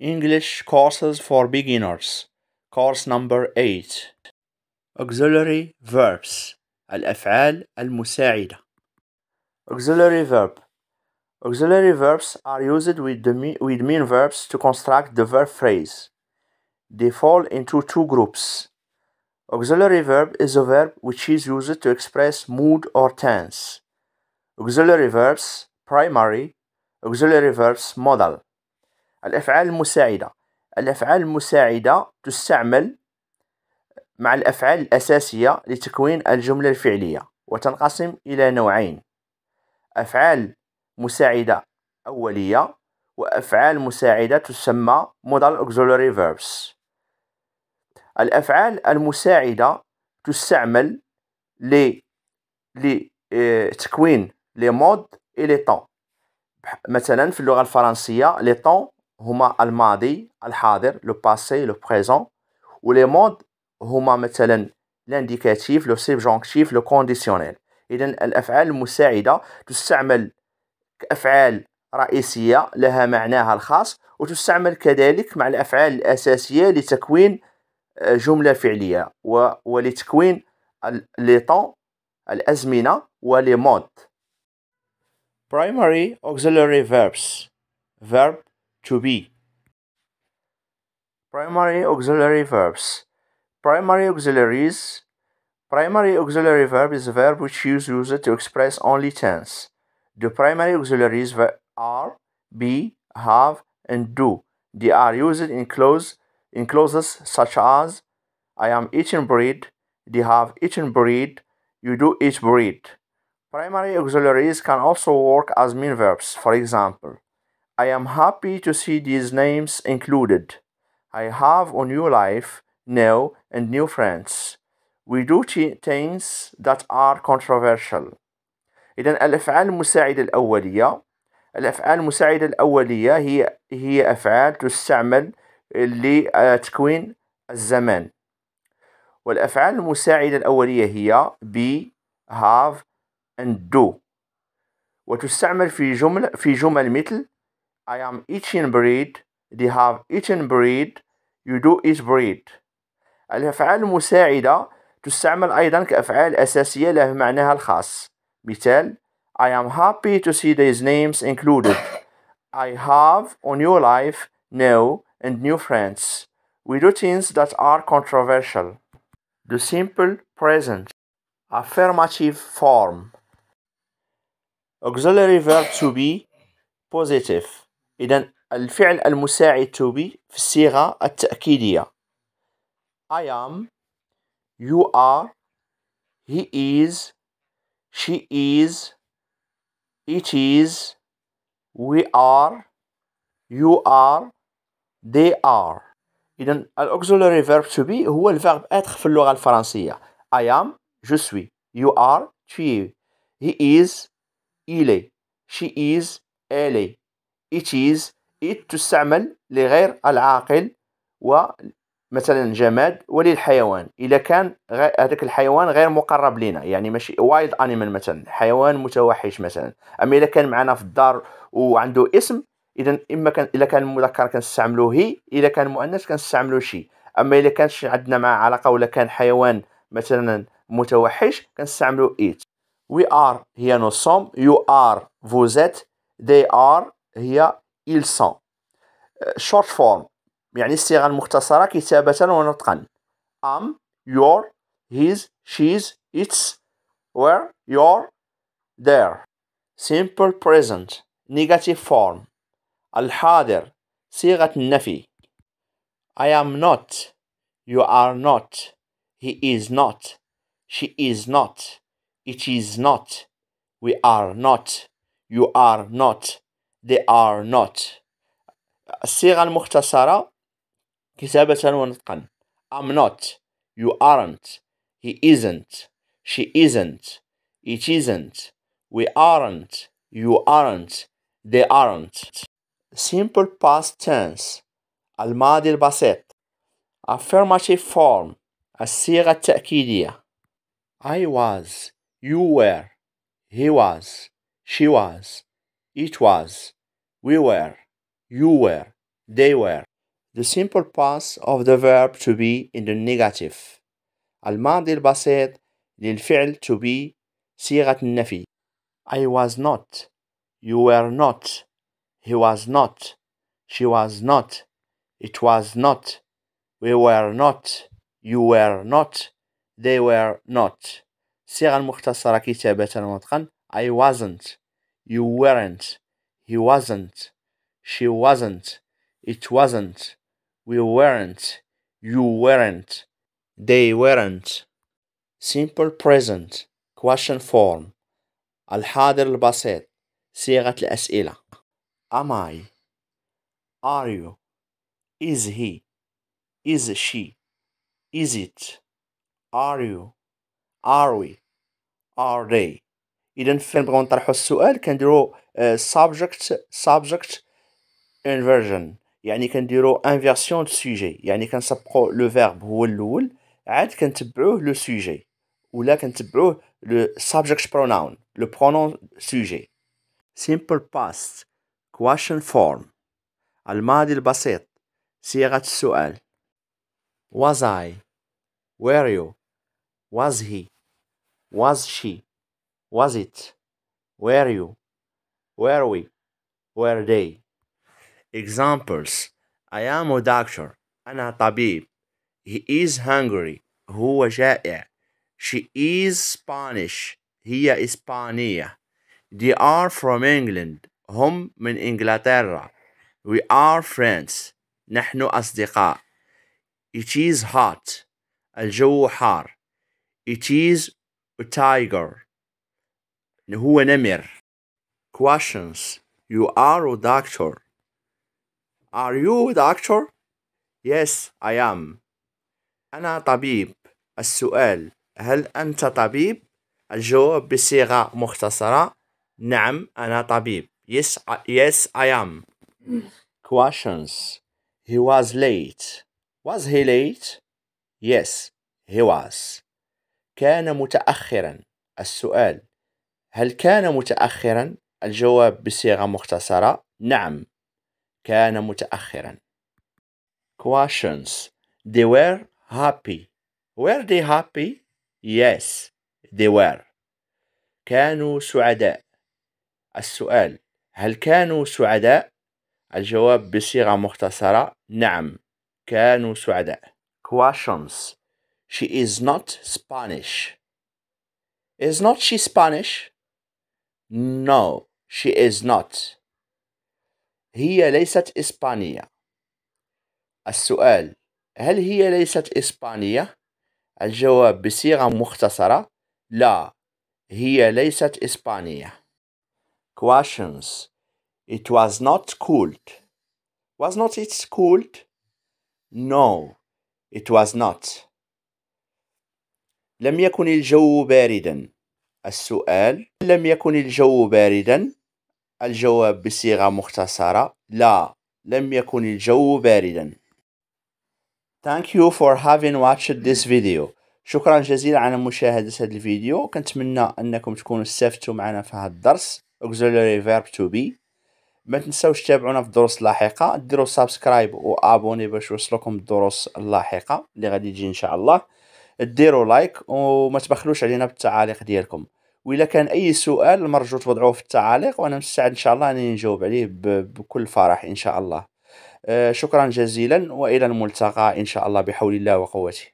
English courses for beginners course number 8 auxiliary verbs الأفعال المساعدة auxiliary verb auxiliary verbs are used with the with main verbs to construct the verb phrase they fall into two groups auxiliary verb is a verb which is used to express mood or tense auxiliary verbs primary auxiliary verbs modal الأفعال المساعدة الأفعال المساعدة تستعمل مع الأفعال الأساسية لتكوين الجملة الفعلية وتنقسم إلى نوعين أفعال مساعدة أولية وأفعال مساعدة تسمى modal auxiliary verbs الأفعال المساعدة تستعمل ل لتكوين لي مود اي لي طون مثلا في اللغة الفرنسية لي طون هما الماضي الحاضر لو باسي لو بريزون لي مود هما مثلا لانديكاتيف لو سيبجونكتيف لو كونديسيونيل اذا الافعال المساعده تستعمل كافعال رئيسيه لها معناها الخاص وتستعمل كذلك مع الافعال الاساسيه لتكوين آه، جمله فعليه ولتكوين لي طون الازمنه ولي مود primary auxiliary verbs verb to be. Primary auxiliary verbs. Primary auxiliaries. Primary auxiliary verb is a verb which is used to express only tense. The primary auxiliaries are, be, have, and do. They are used in, in clauses such as I am eating bread, they have eaten bread, you do eat bread. Primary auxiliaries can also work as main verbs, for example, I am happy to see these names included. I have a new life now and new friends. We do things that are controversial. إذا الأفعال المساعدة الأولية الأفعال المساعدة الأولية هي هي أفعال تستعمل لتكوين الزمان والأفعال المساعدة الأولية هي be, have and do وتستعمل في جمل في جمل مثل I am eating bread. they have eaten bread you do eat bread الأفعال المساعدة تستعمل أيضا كأفعال أساسية لها معناها الخاص مثال I am happy to see these names included I have a new life now and new friends we do things that are controversial the simple present affirmative form auxiliary verb to be positive إذا الفعل المساعد to be في الصيغة التأكيدية I am you are he is she is it is we are you are they are إذا الأوكسولاري فيرب to be هو الفيرب être في اللغة الفرنسية I am je suis you are tu es he is il est she is elle est it is it تستعمل لغير العاقل ومثلا جماد وللحيوان إذا كان هذاك الحيوان غير مقرب لنا يعني ماشي وايلد أنيمال مثلا حيوان متوحش مثلا أما إذا كان معنا في الدار وعنده اسم إذا إما كان إذا كان مذكر كنستعملو هي إذا كان مؤنث كنستعملو شي أما إذا كانش عندنا معاه علاقة ولا كان حيوان مثلا متوحش كنستعملو إيت وي ار هي نو سوم يو ار vous êtes they are هي إلسون شورت فورم يعني الصيغة المختصرة كتابة ونطقا ام your his she's its where يور there simple present negative form الحاضر صيغة النفي I am not you are not he is not she is not it is not we are not you are not they are not الصيغة المختصرة كتابة ونطقا I'm not you aren't he isn't she isn't it isn't we aren't you aren't they aren't simple past tense الماضي البسيط affirmative form الصيغة التأكيدية I was you were he was she was it was we were, you were, they were. The simple past of the verb to be in the negative. الماضي البسيط للفعل to be صيغة النفي. I was not. You were not. He was not. She was not. It was not. We were not. You were not. They were not. الصيغة المختصرة كتابة ومتقن I wasn't. You weren't. He wasn't. She wasn't. It wasn't. We weren't. You weren't. They weren't. Simple present. Question form. الحاضر البسيط. صيغة الأسئلة. Am I? Are you? Is he? Is she? Is it? Are you? Are we? Are they? اذا فين بغاو نطرحوا السؤال كنديروا آه، subject subject inversion يعني كنديروا انفيرسيون دو سوجي يعني كنسبقوا لو فيرب هو الاول عاد كنتبعوه لو سوجي ولا كنتبعوه لو سابجكت بروناون لو pronoun سوجي simple past question form الماضي البسيط صيغة السؤال was I where you was he was she Was it? are you? are we? are they? Examples I am a doctor. أنا طبيب. He is hungry. هو جائع. She is Spanish. هي إسبانية. They are from England. هم من إنجلترا. We are friends. نحن أصدقاء. It is hot. الجو حار. It is a tiger. هو نمر questions you are a doctor are you a doctor yes I am أنا طبيب السؤال هل أنت طبيب الجواب بصيغة مختصرة نعم أنا طبيب yes I, yes I am questions he was late was he late yes he was كان متأخرا السؤال هل كان متأخرا؟ الجواب بصيغة مختصرة نعم كان متأخرا Questions They were happy Were they happy? Yes they were كانوا سعداء السؤال هل كانوا سعداء؟ الجواب بصيغة مختصرة نعم كانوا سعداء Questions She is not Spanish Is not she Spanish? No, she is not. هي ليست إسبانية. السؤال هل هي ليست إسبانية؟ الجواب بصيغة مختصرة لا هي ليست إسبانية. Questions It was not cold. Was not it cold? No, it was not. لم يكن الجو باردا. السؤال لم يكن الجو باردا الجواب بصيغة مختصرة لا لم يكن الجو باردا Thank you for having watched this video شكرا جزيلا على مشاهدة هذا الفيديو كنتمنى أنكم تكونوا استفدتوا معنا في هذا الدرس auxiliary verb to be ما تنساوش تتابعونا في الدروس اللاحقة ديروا سبسكرايب وابوني باش يوصلكم الدروس اللاحقة اللي غادي تجي ان شاء الله ديروا لايك وما تبخلوش علينا بالتعاليق ديالكم وإلا كان أي سؤال مرجو توضعوه في التعاليق وأنا مستعد إن شاء الله أنني نجاوب عليه بكل فرح إن شاء الله آه، شكرا جزيلا وإلى الملتقى إن شاء الله بحول الله وقوته